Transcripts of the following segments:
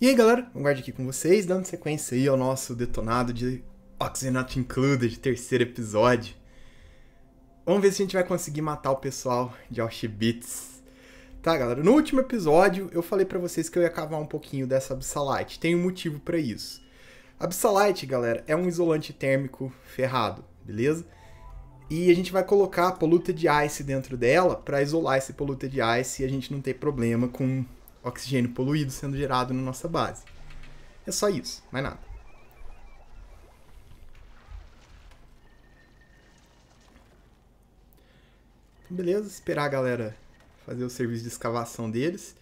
E aí galera, Guarde aqui com vocês, dando sequência aí ao nosso detonado de Oxygen Included, terceiro episódio. Vamos ver se a gente vai conseguir matar o pessoal de Auschwitz. Tá, galera, no último episódio eu falei para vocês que eu ia cavar um pouquinho dessa Absalite, tem um motivo para isso. Absalite, galera, é um isolante térmico ferrado, beleza? E a gente vai colocar a poluta de ice dentro dela para isolar esse poluta de ice e a gente não ter problema com oxigênio poluído sendo gerado na nossa base. É só isso, mais nada. Então, beleza, esperar a galera fazer o serviço de escavação deles.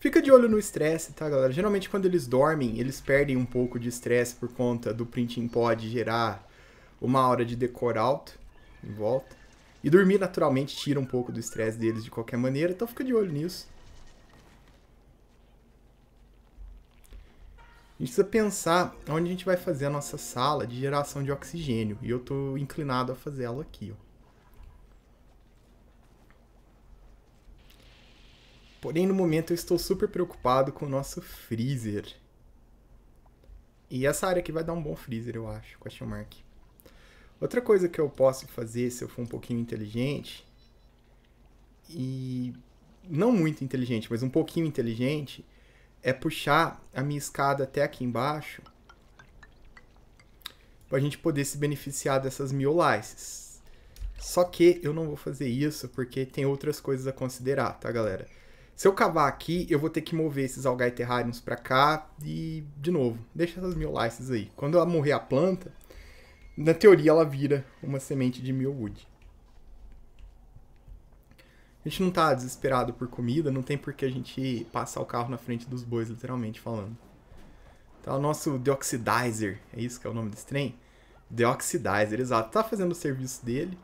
Fica de olho no estresse, tá, galera? Geralmente quando eles dormem, eles perdem um pouco de estresse por conta do printing pod gerar uma hora de decor alto em volta. E dormir naturalmente tira um pouco do estresse deles de qualquer maneira, então fica de olho nisso. A gente precisa pensar onde a gente vai fazer a nossa sala de geração de oxigênio. E eu estou inclinado a fazer ela aqui. Ó. Porém, no momento eu estou super preocupado com o nosso freezer. E essa área aqui vai dar um bom freezer, eu acho, question mark. Outra coisa que eu posso fazer, se eu for um pouquinho inteligente, e não muito inteligente, mas um pouquinho inteligente, é puxar a minha escada até aqui embaixo para a gente poder se beneficiar dessas miolices. Só que eu não vou fazer isso porque tem outras coisas a considerar, tá, galera? Se eu cavar aqui, eu vou ter que mover esses algae terrariums para cá e, de novo, deixa essas miolices aí. Quando ela morrer a planta, na teoria ela vira uma semente de milwood. A gente não tá desesperado por comida, não tem por que a gente passar o carro na frente dos bois, literalmente falando. Tá, o nosso Deoxidizer, é isso que é o nome desse trem? Deoxidizer, exato. Tá fazendo o serviço dele.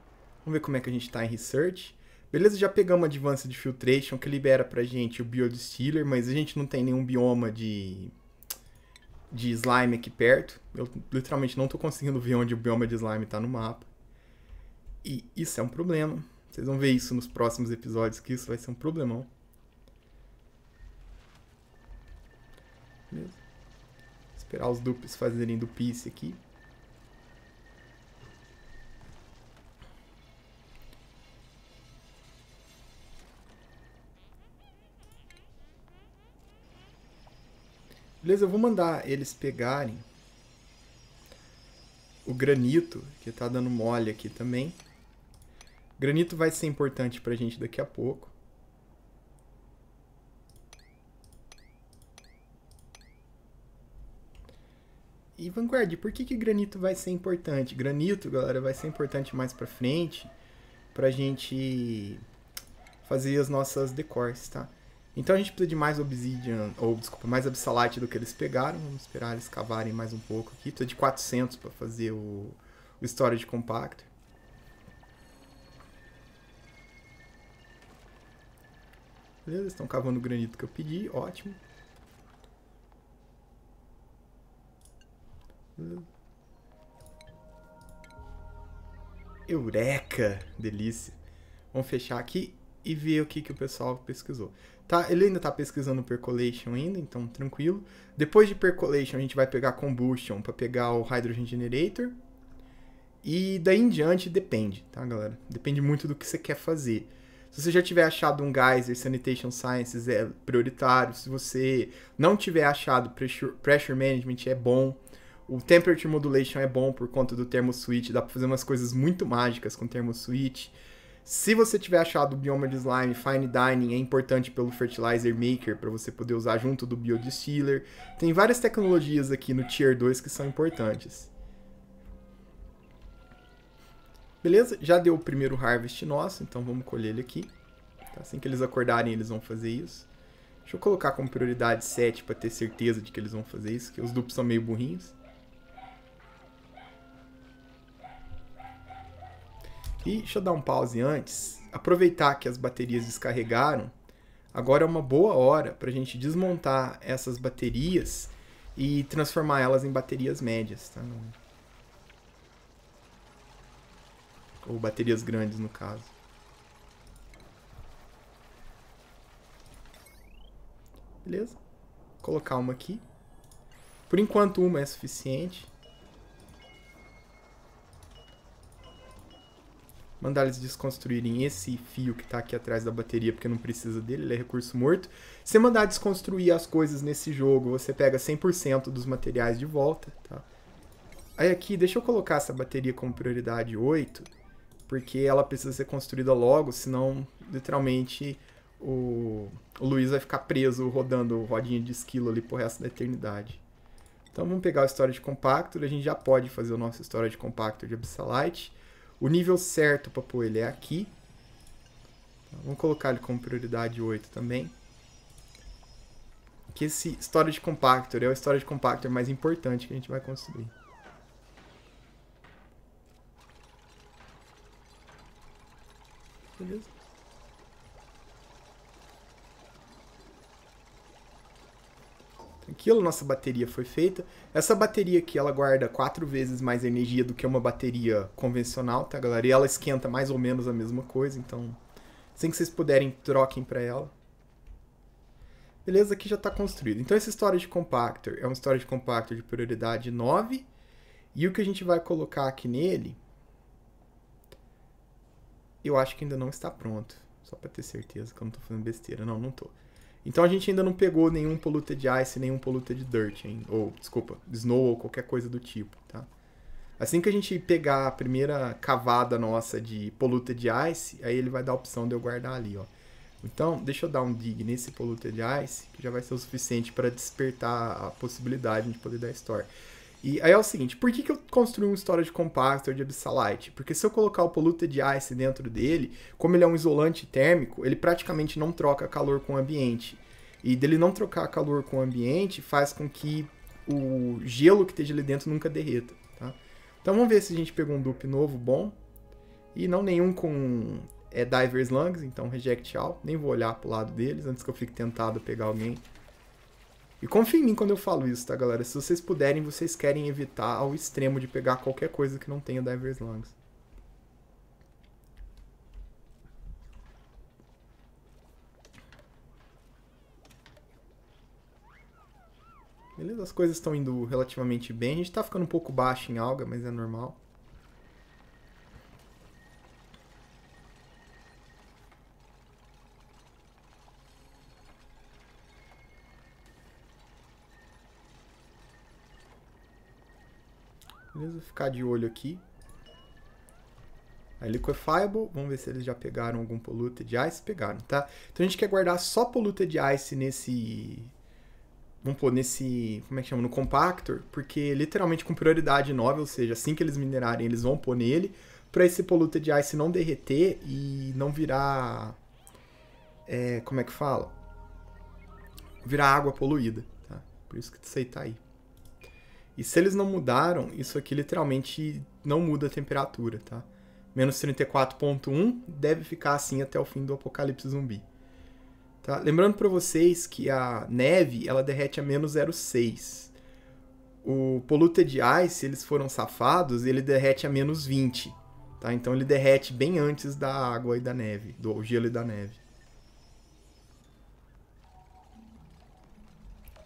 Vamos ver como é que a gente tá em Research. Beleza, já pegamos Advanced Filtration, que libera pra gente o Biodistiller, mas a gente não tem nenhum bioma de, de slime aqui perto. Eu literalmente não tô conseguindo ver onde o bioma de slime tá no mapa. E isso é um problema. Vocês vão ver isso nos próximos episódios, que isso vai ser um problemão. Beleza. Esperar os dupes fazerem dupice aqui. Beleza, eu vou mandar eles pegarem o granito, que tá dando mole aqui também. Granito vai ser importante para a gente daqui a pouco. E Vanguard, por que, que granito vai ser importante? Granito, galera, vai ser importante mais pra frente pra gente fazer as nossas decors, tá? Então a gente precisa de mais obsidian, ou desculpa, mais absalate do que eles pegaram. Vamos esperar eles cavarem mais um pouco aqui. Precisa de 400 para fazer o, o storage compacto. Beleza, estão cavando o granito que eu pedi, ótimo. Eureka! Delícia. Vamos fechar aqui e ver o que, que o pessoal pesquisou. Tá, ele ainda está pesquisando percolation ainda, então tranquilo. Depois de percolation, a gente vai pegar combustion para pegar o hydrogen generator. E daí em diante depende, tá, galera? Depende muito do que você quer fazer. Se você já tiver achado um Geyser Sanitation Sciences é prioritário. Se você não tiver achado Pressure, pressure Management é bom. O Temperature Modulation é bom por conta do Thermo Switch. Dá para fazer umas coisas muito mágicas com o Switch. Se você tiver achado o bioma de slime, fine dining é importante pelo fertilizer maker para você poder usar junto do biodistiller. Tem várias tecnologias aqui no tier 2 que são importantes. Beleza? Já deu o primeiro harvest nosso, então vamos colher ele aqui. Tá, assim que eles acordarem, eles vão fazer isso. Deixa eu colocar como prioridade 7 para ter certeza de que eles vão fazer isso, que os duplos são meio burrinhos. E deixa eu dar um pause antes. Aproveitar que as baterias descarregaram, agora é uma boa hora para a gente desmontar essas baterias e transformar elas em baterias médias. Tá? Não Ou baterias grandes, no caso. Beleza. Vou colocar uma aqui. Por enquanto, uma é suficiente. mandar eles desconstruírem esse fio que está aqui atrás da bateria, porque não precisa dele, ele é recurso morto. Se mandar desconstruir as coisas nesse jogo, você pega 100% dos materiais de volta, tá? Aí aqui, deixa eu colocar essa bateria como prioridade 8, porque ela precisa ser construída logo, senão, literalmente, o, o Luiz vai ficar preso rodando rodinha de esquilo ali pro resto da eternidade. Então vamos pegar a história de Compactor, a gente já pode fazer a nossa história de Compactor de Absalite. O nível certo para pôr ele é aqui. Então, vamos colocar ele como prioridade 8 também. Que esse história de Compactor é a história de Compactor mais importante que a gente vai construir. beleza? Tranquilo, nossa bateria foi feita. Essa bateria aqui, ela guarda quatro vezes mais energia do que uma bateria convencional, tá, galera? E ela esquenta mais ou menos a mesma coisa, então... sem que vocês puderem, troquem pra ela. Beleza, aqui já está construído. Então, esse storage compactor é um storage compactor de prioridade 9. E o que a gente vai colocar aqui nele eu acho que ainda não está pronto. Só para ter certeza que eu não estou fazendo besteira. Não, não estou. Então a gente ainda não pegou nenhum polluted ice, nenhum polluted dirt, hein? ou desculpa, snow ou qualquer coisa do tipo, tá? Assim que a gente pegar a primeira cavada nossa de polluted ice, aí ele vai dar a opção de eu guardar ali, ó. Então, deixa eu dar um dig nesse polluted ice, que já vai ser o suficiente para despertar a possibilidade de poder dar store. E aí é o seguinte, por que, que eu construí um storage compactor de Absalite? Porque se eu colocar o polluted ice dentro dele, como ele é um isolante térmico, ele praticamente não troca calor com o ambiente. E dele não trocar calor com o ambiente faz com que o gelo que esteja ali dentro nunca derreta, tá? Então vamos ver se a gente pegou um dupe novo bom. E não nenhum com é, divers lungs, então reject all. Nem vou olhar pro lado deles antes que eu fique tentado pegar alguém e confia em mim quando eu falo isso, tá, galera? Se vocês puderem, vocês querem evitar ao extremo de pegar qualquer coisa que não tenha Diver's Lungs. Beleza, as coisas estão indo relativamente bem. A gente tá ficando um pouco baixo em alga, mas é normal. Beleza, ficar de olho aqui. A Liquefiable, vamos ver se eles já pegaram algum Polluted Ice. Pegaram, tá? Então a gente quer guardar só Polluted Ice nesse... Vamos pôr nesse... Como é que chama? No Compactor, porque literalmente com prioridade 9, ou seja, assim que eles minerarem, eles vão pôr nele, para esse Polluted Ice não derreter e não virar... É, como é que fala? Virar água poluída, tá? Por isso que isso aí tá aí. E se eles não mudaram, isso aqui literalmente não muda a temperatura, tá? Menos 34.1 deve ficar assim até o fim do apocalipse zumbi. Tá? Lembrando para vocês que a neve, ela derrete a menos 0,6. O Polluted Ice, eles foram safados, ele derrete a menos 20. Tá? Então ele derrete bem antes da água e da neve, do gelo e da neve.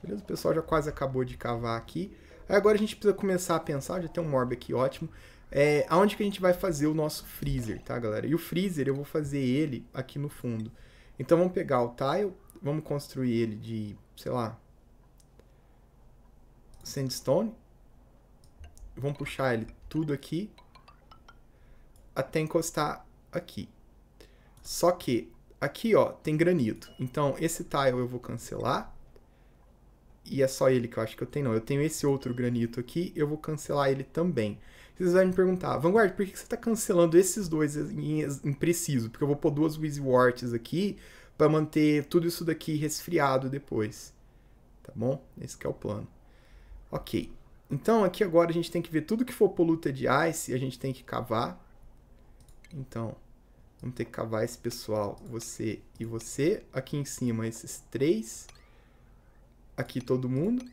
Beleza, o pessoal já quase acabou de cavar aqui. Agora a gente precisa começar a pensar, já tem um Morb aqui ótimo, é, aonde que a gente vai fazer o nosso freezer, tá, galera? E o freezer, eu vou fazer ele aqui no fundo. Então vamos pegar o tile, vamos construir ele de, sei lá, sandstone. Vamos puxar ele tudo aqui até encostar aqui. Só que aqui, ó, tem granito. Então esse tile eu vou cancelar e é só ele que eu acho que eu tenho, não. Eu tenho esse outro granito aqui, eu vou cancelar ele também. Vocês vão me perguntar, Vanguard, por que você está cancelando esses dois em, em, preciso? Porque eu vou pôr duas Wizwarts aqui para manter tudo isso daqui resfriado depois. Tá bom? Esse é o plano. Ok. Então, aqui agora a gente tem que ver tudo que for poluta de Ice, a gente tem que cavar. Então, vamos ter que cavar esse pessoal, você e você. Aqui em cima, esses três aqui todo mundo.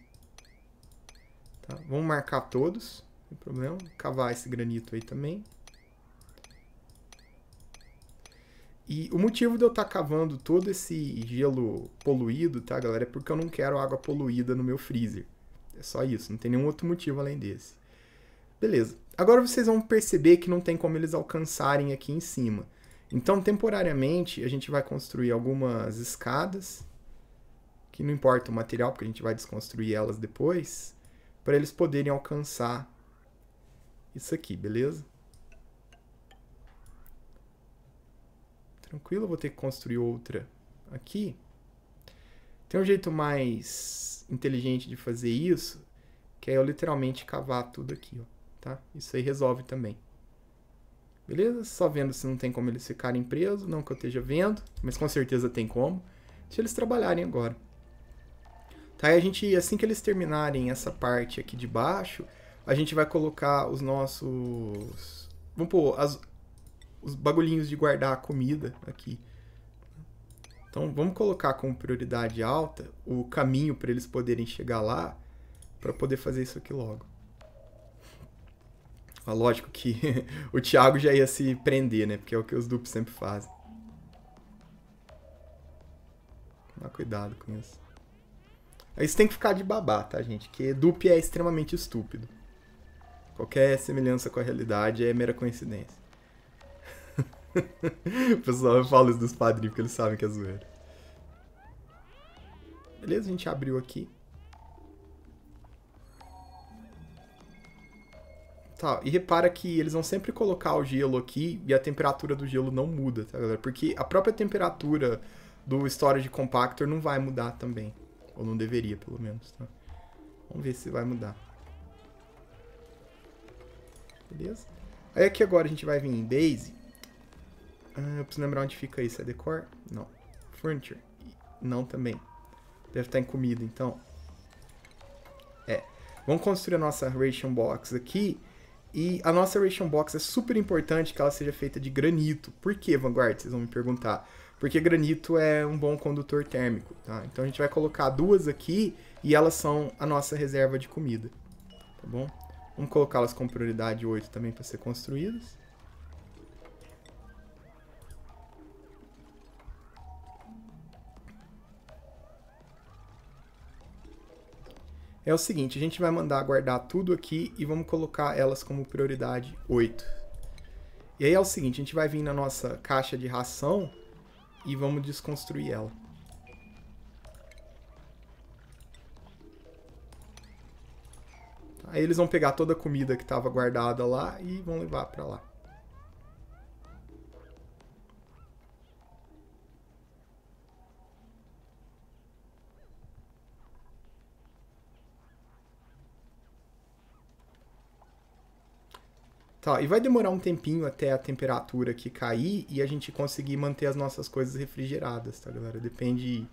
Tá? Vamos marcar todos, sem problema. Cavar esse granito aí também. E o motivo de eu estar tá cavando todo esse gelo poluído, tá, galera, é porque eu não quero água poluída no meu freezer. É só isso, não tem nenhum outro motivo além desse. Beleza. Agora vocês vão perceber que não tem como eles alcançarem aqui em cima. Então, temporariamente, a gente vai construir algumas escadas que não importa o material, porque a gente vai desconstruir elas depois, para eles poderem alcançar isso aqui, beleza? Tranquilo, vou ter que construir outra aqui. Tem um jeito mais inteligente de fazer isso, que é eu literalmente cavar tudo aqui, ó, tá? Isso aí resolve também. Beleza? Só vendo se não tem como eles ficarem presos, não que eu esteja vendo, mas com certeza tem como. Deixa eles trabalharem agora. Tá? E a gente, assim que eles terminarem essa parte aqui de baixo, a gente vai colocar os nossos... Vamos pôr as, os bagulhinhos de guardar a comida aqui. Então, vamos colocar como prioridade alta o caminho para eles poderem chegar lá para poder fazer isso aqui logo. Ah, lógico que o Thiago já ia se prender, né? Porque é o que os duplos sempre fazem. Tomar cuidado com isso. Isso tem que ficar de babá, tá, gente? Que dupe é extremamente estúpido. Qualquer semelhança com a realidade é mera coincidência. O Pessoal, fala isso dos padrinhos porque eles sabem que é zoeira. Beleza, a gente abriu aqui. Tá, e repara que eles vão sempre colocar o gelo aqui e a temperatura do gelo não muda, tá, galera? Porque a própria temperatura do storage compactor não vai mudar também. Ou não deveria, pelo menos, tá? Vamos ver se vai mudar. Beleza? Aí aqui agora a gente vai vir em Base. Ah, eu preciso lembrar onde fica isso. É Decor? Não. Furniture? Não também. Deve estar em Comida, então. É. Vamos construir a nossa Ration Box aqui. E a nossa Ration Box é super importante que ela seja feita de granito. Por que, Vanguard? Vocês vão me perguntar porque granito é um bom condutor térmico, tá? Então a gente vai colocar duas aqui e elas são a nossa reserva de comida, tá bom? Vamos colocá-las com prioridade 8 também para ser construídas. É o seguinte, a gente vai mandar guardar tudo aqui e vamos colocar elas como prioridade 8. E aí é o seguinte, a gente vai vir na nossa caixa de ração e vamos desconstruir ela. Aí eles vão pegar toda a comida que estava guardada lá e vão levar para lá. Tá, e vai demorar um tempinho até a temperatura aqui cair e a gente conseguir manter as nossas coisas refrigeradas, tá, galera? Depende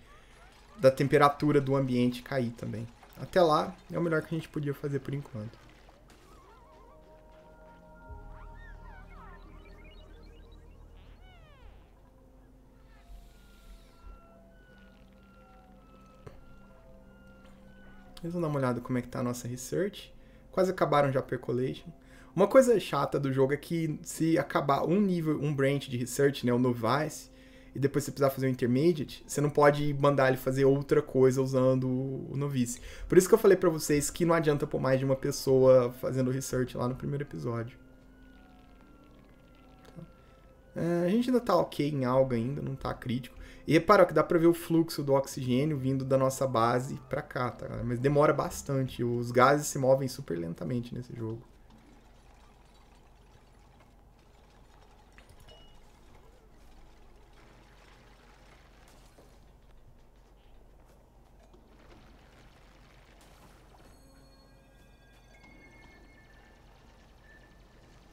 da temperatura do ambiente cair também. Até lá, é o melhor que a gente podia fazer por enquanto. Vamos dar uma olhada como é que tá a nossa research. Quase acabaram já a percolation. Uma coisa chata do jogo é que se acabar um nível, um branch de research, né, o novice, e depois você precisar fazer o intermediate, você não pode mandar ele fazer outra coisa usando o novice. Por isso que eu falei para vocês que não adianta pôr mais de uma pessoa fazendo research lá no primeiro episódio. Tá. É, a gente ainda tá ok em algo ainda, não tá crítico. E repara que dá pra ver o fluxo do oxigênio vindo da nossa base pra cá, tá? Mas demora bastante. Os gases se movem super lentamente nesse jogo.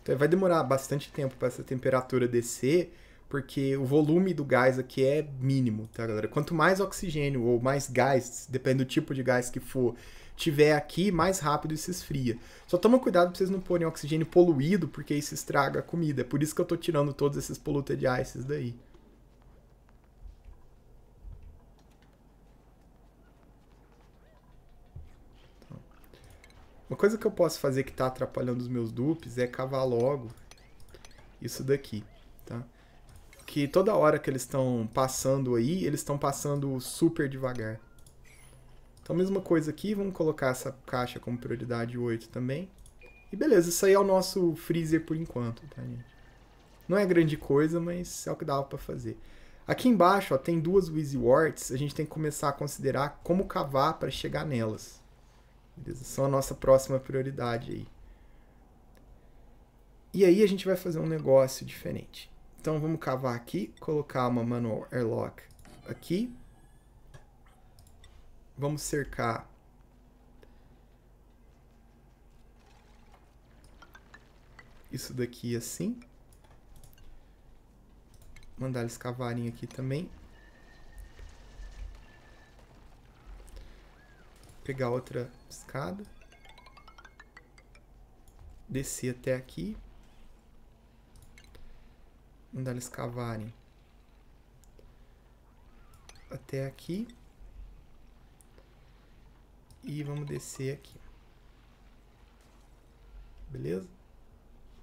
Então vai demorar bastante tempo para essa temperatura descer, porque o volume do gás aqui é mínimo, tá, galera? Quanto mais oxigênio ou mais gás, depende do tipo de gás que for, tiver aqui, mais rápido isso esfria. Só toma cuidado para vocês não porem oxigênio poluído, porque isso estraga a comida. É por isso que eu estou tirando todos esses polutadiáceos daí. Uma coisa que eu posso fazer que está atrapalhando os meus dupes é cavar logo isso daqui, tá? Que toda hora que eles estão passando aí, eles estão passando super devagar. Então, mesma coisa aqui, vamos colocar essa caixa como prioridade 8 também. E beleza, isso aí é o nosso freezer por enquanto, tá, gente? Não é grande coisa, mas é o que dava para fazer. Aqui embaixo ó, tem duas wizard's. Warts, a gente tem que começar a considerar como cavar para chegar nelas. Beleza? São a nossa próxima prioridade aí. E aí a gente vai fazer um negócio diferente. Então vamos cavar aqui, colocar uma manual airlock aqui. Vamos cercar isso daqui assim. Mandar eles cavarem aqui também. pegar outra escada. Descer até aqui. Mandar eles cavarem. Até aqui. E vamos descer aqui. Beleza?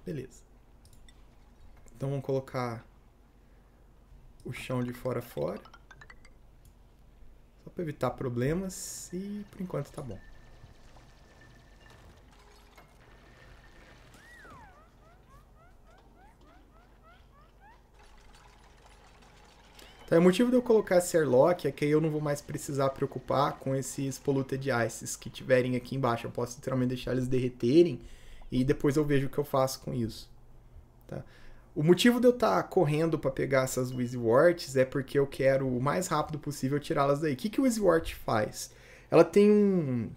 Beleza. Então vamos colocar o chão de fora fora. Só para evitar problemas e por enquanto tá bom. Então, o é motivo de eu colocar esse airlock é que eu não vou mais precisar preocupar com esses polluted ices que tiverem aqui embaixo. Eu posso literalmente deixar eles derreterem e depois eu vejo o que eu faço com isso. Tá? O motivo de eu estar tá correndo para pegar essas Wizwarts é porque eu quero o mais rápido possível tirá-las daí. O que, que o faz? Ela tem um,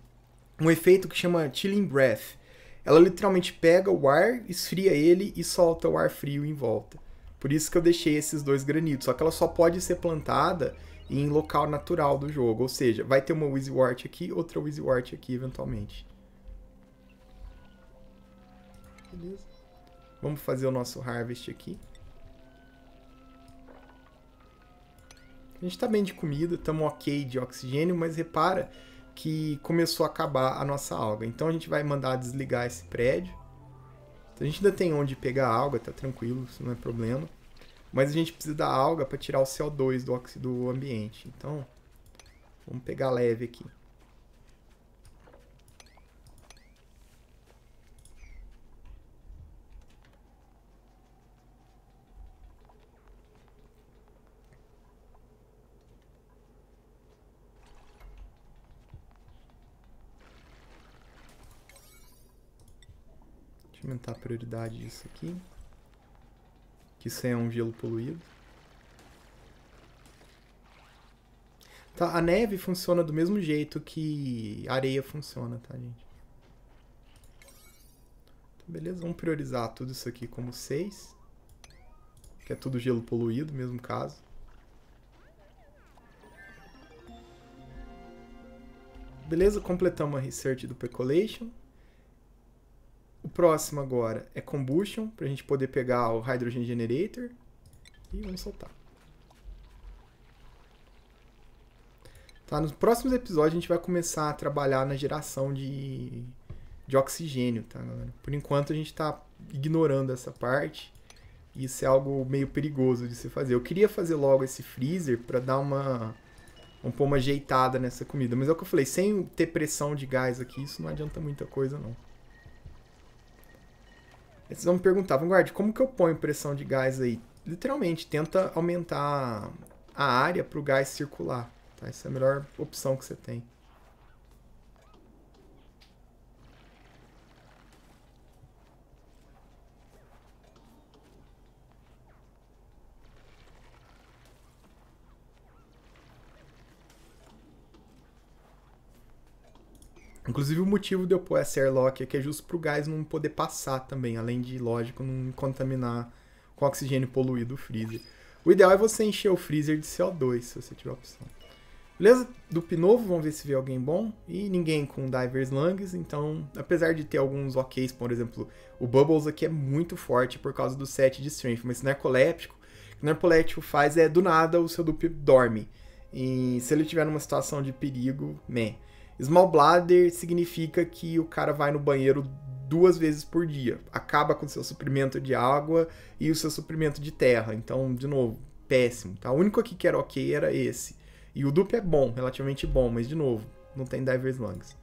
um efeito que chama Chilling Breath. Ela literalmente pega o ar, esfria ele e solta o ar frio em volta. Por isso que eu deixei esses dois granitos. Só que ela só pode ser plantada em local natural do jogo. Ou seja, vai ter uma wizard aqui, outra wizard aqui, eventualmente. Beleza. Vamos fazer o nosso harvest aqui. A gente está bem de comida, estamos ok de oxigênio, mas repara que começou a acabar a nossa alga. Então a gente vai mandar desligar esse prédio. Então, a gente ainda tem onde pegar a alga, tá tranquilo, isso não é problema. Mas a gente precisa da alga para tirar o CO2 do, do ambiente. Então, vamos pegar leve aqui. aumentar a prioridade disso aqui. Que isso é um gelo poluído. Tá, a neve funciona do mesmo jeito que areia funciona, tá, gente? Então, beleza, vamos priorizar tudo isso aqui como 6. Que é tudo gelo poluído, mesmo caso. Beleza, completamos a research do Pecolation. O próximo agora é Combustion, para a gente poder pegar o Hydrogen Generator. E vamos soltar. Tá, nos próximos episódios a gente vai começar a trabalhar na geração de, de oxigênio, tá, galera? Por enquanto a gente está ignorando essa parte. Isso é algo meio perigoso de se fazer. Eu queria fazer logo esse freezer para dar uma um pôr uma ajeitada nessa comida, mas é o que eu falei, sem ter pressão de gás aqui, isso não adianta muita coisa não vocês vão me perguntar, Vanguard, como que eu ponho pressão de gás aí? Literalmente, tenta aumentar a área para o gás circular. Tá? Essa é a melhor opção que você tem. Inclusive o motivo de eu pôr essa airlock é que é justo pro gás não poder passar também, além de, lógico, não contaminar com oxigênio poluído o freezer. O ideal é você encher o freezer de CO2, se você tiver a opção. Beleza? Do novo, vamos ver se vê alguém bom. E ninguém com divers lungs, então, apesar de ter alguns OKs, por exemplo, o Bubbles aqui é muito forte por causa do set de strength, mas narcoléptico, é o que narcoléptico faz é do nada o seu dupe dorme. E se ele tiver numa situação de perigo, meh. Small bladder significa que o cara vai no banheiro duas vezes por dia. Acaba com o seu suprimento de água e o seu suprimento de terra. Então, de novo, péssimo, tá? O único aqui que era ok era esse. E o dupe é bom, relativamente bom, mas de novo, não tem Diver's Lungs.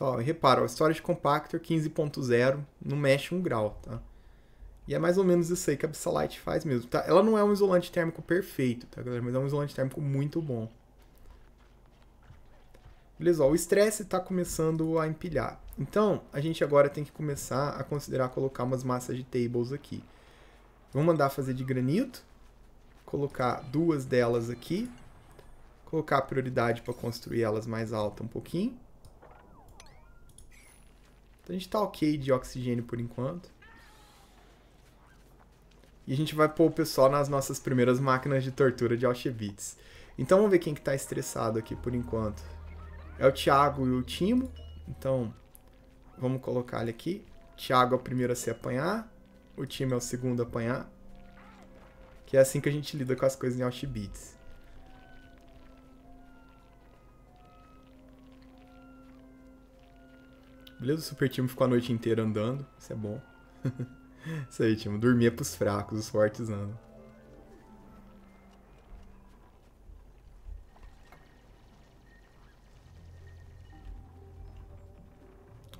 Então, ó, repara, o Storage Compactor 15.0 não mexe um grau, tá? E é mais ou menos isso aí que a Bissalite faz mesmo, tá? Ela não é um isolante térmico perfeito, tá, galera? Mas é um isolante térmico muito bom. Beleza, ó, o estresse está começando a empilhar. Então, a gente agora tem que começar a considerar colocar umas massas de tables aqui. Vou mandar fazer de granito, colocar duas delas aqui, colocar a prioridade para construir elas mais alta um pouquinho. Então a gente tá ok de oxigênio por enquanto. E a gente vai pôr o pessoal nas nossas primeiras máquinas de tortura de Auschwitz. Então vamos ver quem que tá estressado aqui por enquanto. É o Thiago e o Timo. Então vamos colocar ele aqui. Thiago é o primeiro a se apanhar. O Timo é o segundo a apanhar. Que é assim que a gente lida com as coisas em Auschwitz. Beleza? O super time ficou a noite inteira andando. Isso é bom. Isso aí, time. Dormia pros fracos, os fortes andam.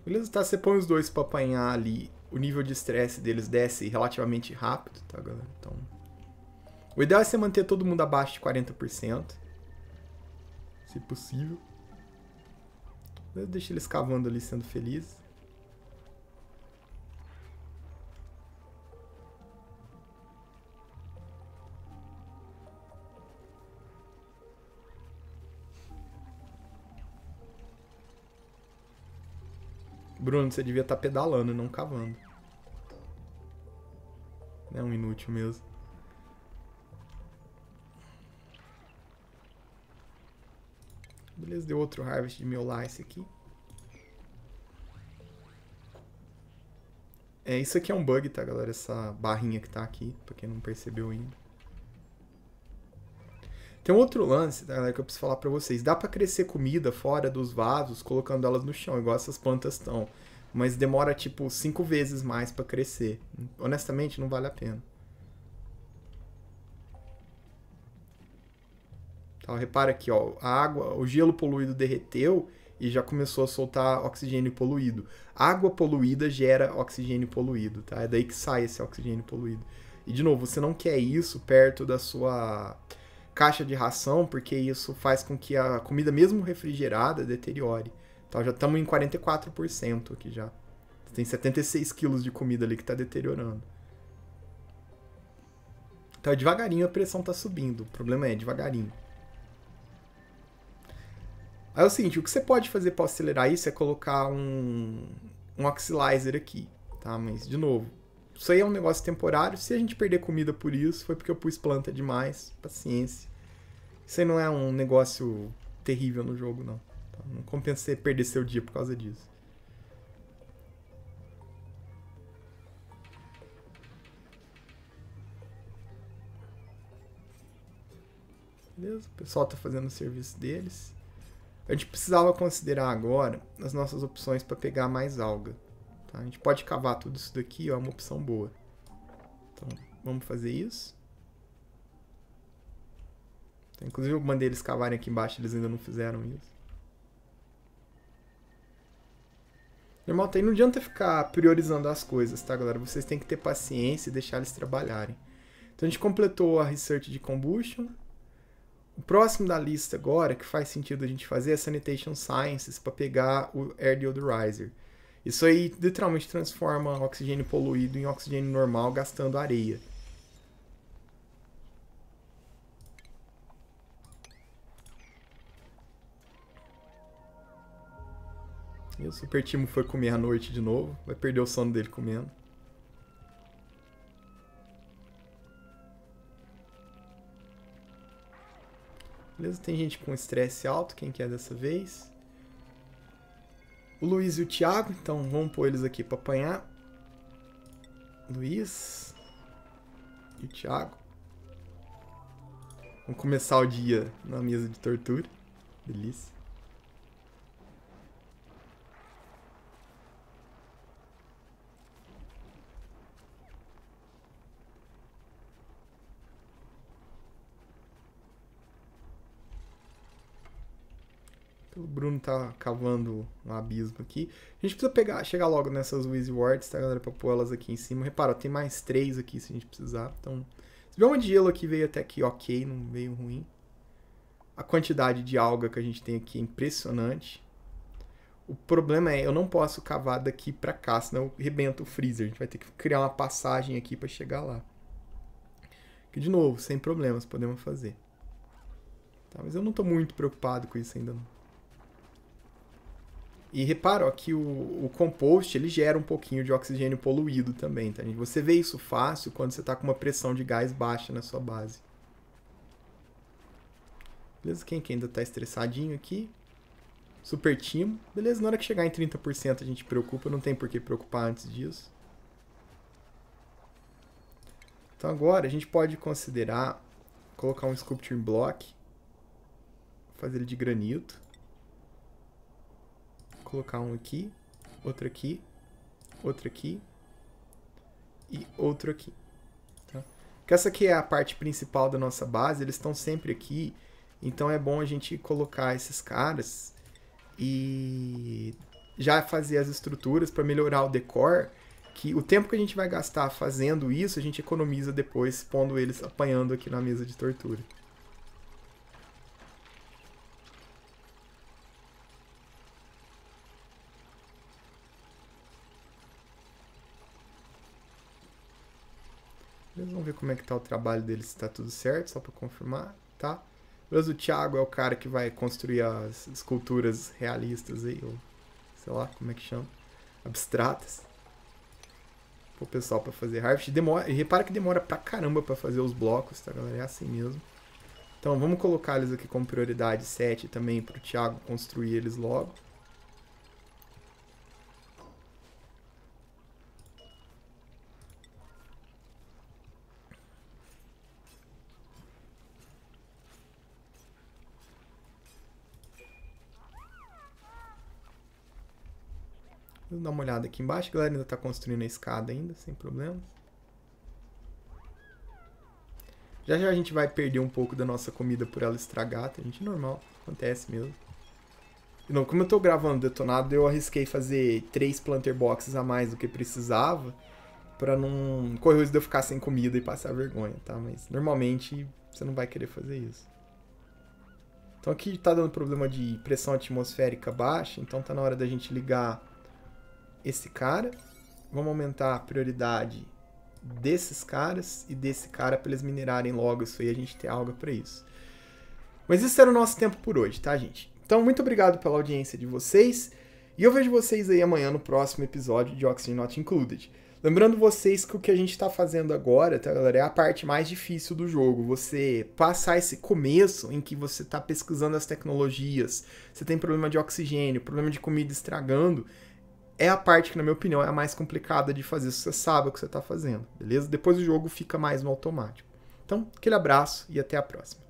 Beleza, tá? Você põe os dois pra apanhar ali. O nível de estresse deles desce relativamente rápido, tá, galera? Então... O ideal é você manter todo mundo abaixo de 40%. Se possível. Eu deixo eles cavando ali, sendo felizes. Bruno, você devia estar tá pedalando, não cavando. É um inútil mesmo. Beleza, deu outro harvest de meu lice aqui. É, isso aqui é um bug, tá, galera? Essa barrinha que tá aqui, pra quem não percebeu ainda. Tem um outro lance, tá, galera, que eu preciso falar pra vocês. Dá pra crescer comida fora dos vasos, colocando elas no chão, igual essas plantas estão. Mas demora, tipo, cinco vezes mais pra crescer. Honestamente, não vale a pena. Então, repara aqui, ó, a água, o gelo poluído derreteu e já começou a soltar oxigênio poluído. Água poluída gera oxigênio poluído, tá? É daí que sai esse oxigênio poluído. E de novo, você não quer isso perto da sua caixa de ração, porque isso faz com que a comida, mesmo refrigerada, deteriore. Então já estamos em 44% aqui já. tem 76 quilos de comida ali que está deteriorando. Então é devagarinho a pressão está subindo. O problema é devagarinho. Aí é o seguinte, o que você pode fazer para acelerar isso é colocar um, um oxilizer aqui, tá? Mas, de novo, isso aí é um negócio temporário. Se a gente perder comida por isso, foi porque eu pus planta demais. Paciência. Isso aí não é um negócio terrível no jogo, não. Tá? Não compensa você perder seu dia por causa disso. Beleza? O pessoal tá fazendo o serviço deles. A gente precisava considerar agora as nossas opções para pegar mais alga. Tá? A gente pode cavar tudo isso daqui, ó, é uma opção boa. Então, vamos fazer isso. Então, inclusive eu mandei eles cavarem aqui embaixo, eles ainda não fizeram isso. Normal, tá aí não adianta ficar priorizando as coisas, tá, galera? Vocês têm que ter paciência e deixar eles trabalharem. Então a gente completou a research de combustion. O próximo da lista agora, que faz sentido a gente fazer, é Sanitation Sciences, para pegar o Air Deodorizer. Isso aí literalmente transforma oxigênio poluído em oxigênio normal, gastando areia. E o super timo foi comer à noite de novo. Vai perder o sono dele comendo. Beleza? Tem gente com estresse alto, quem quer é dessa vez? O Luiz e o Thiago, então vamos pôr eles aqui para apanhar. Luiz e o Thiago. Vamos começar o dia na mesa de tortura. Delícia. o Bruno tá cavando um abismo aqui. A gente precisa pegar, chegar logo nessas Wizzy Wards, tá, galera? Pra pôr elas aqui em cima. Repara, ó, tem mais três aqui se a gente precisar. Então, se vê uma de gelo aqui veio até aqui ok, não veio ruim. A quantidade de alga que a gente tem aqui é impressionante. O problema é, eu não posso cavar daqui pra cá, senão eu rebento o freezer. A gente vai ter que criar uma passagem aqui para chegar lá. Que, de novo, sem problemas, podemos fazer. Tá, mas eu não estou muito preocupado com isso ainda não. E repara ó, que o, o, compost ele gera um pouquinho de oxigênio poluído também, tá? Você vê isso fácil quando você está com uma pressão de gás baixa na sua base. Beleza? Quem, quem ainda está estressadinho aqui? Super timo. Beleza? Na hora que chegar em 30% a gente preocupa, não tem por que preocupar antes disso. Então agora a gente pode considerar colocar um Sculpture Block, fazer ele de granito colocar um aqui, outro aqui, outro aqui e outro aqui. Tá? Que essa aqui é a parte principal da nossa base, eles estão sempre aqui, então é bom a gente colocar esses caras e já fazer as estruturas para melhorar o decor, que o tempo que a gente vai gastar fazendo isso, a gente economiza depois pondo eles apanhando aqui na mesa de tortura. como é que tá o trabalho dele, se tá tudo certo, só para confirmar, tá? Mas o Thiago é o cara que vai construir as esculturas realistas aí, ou sei lá como é que chama, abstratas. o pessoal, para fazer harvest, demora, e repara que demora pra caramba para fazer os blocos, tá galera? É assim mesmo. Então vamos colocar eles aqui como prioridade 7 também para o Thiago construir eles logo. dar uma olhada aqui embaixo. A galera ainda está construindo a escada ainda, sem problema. Já já a gente vai perder um pouco da nossa comida por ela estragar, tá? Gente, normal, acontece mesmo. De como eu estou gravando detonado, eu arrisquei fazer três planter boxes a mais do que precisava para não correr o risco de eu ficar sem comida e passar vergonha, tá? Mas normalmente você não vai querer fazer isso. Então aqui está dando problema de pressão atmosférica baixa, então está na hora da gente ligar esse cara, vamos aumentar a prioridade desses caras e desse cara para eles minerarem logo isso aí, a gente ter algo para isso. Mas isso era o nosso tempo por hoje, tá, gente? Então, muito obrigado pela audiência de vocês e eu vejo vocês aí amanhã no próximo episódio de Oxygen Not Included. Lembrando vocês que o que a gente está fazendo agora, tá, galera, é a parte mais difícil do jogo. Você passar esse começo em que você está pesquisando as tecnologias, você tem problema de oxigênio, problema de comida estragando, é a parte que, na minha opinião, é a mais complicada de fazer se você sabe o que você está fazendo, beleza? Depois o jogo fica mais no automático. Então, aquele abraço e até a próxima.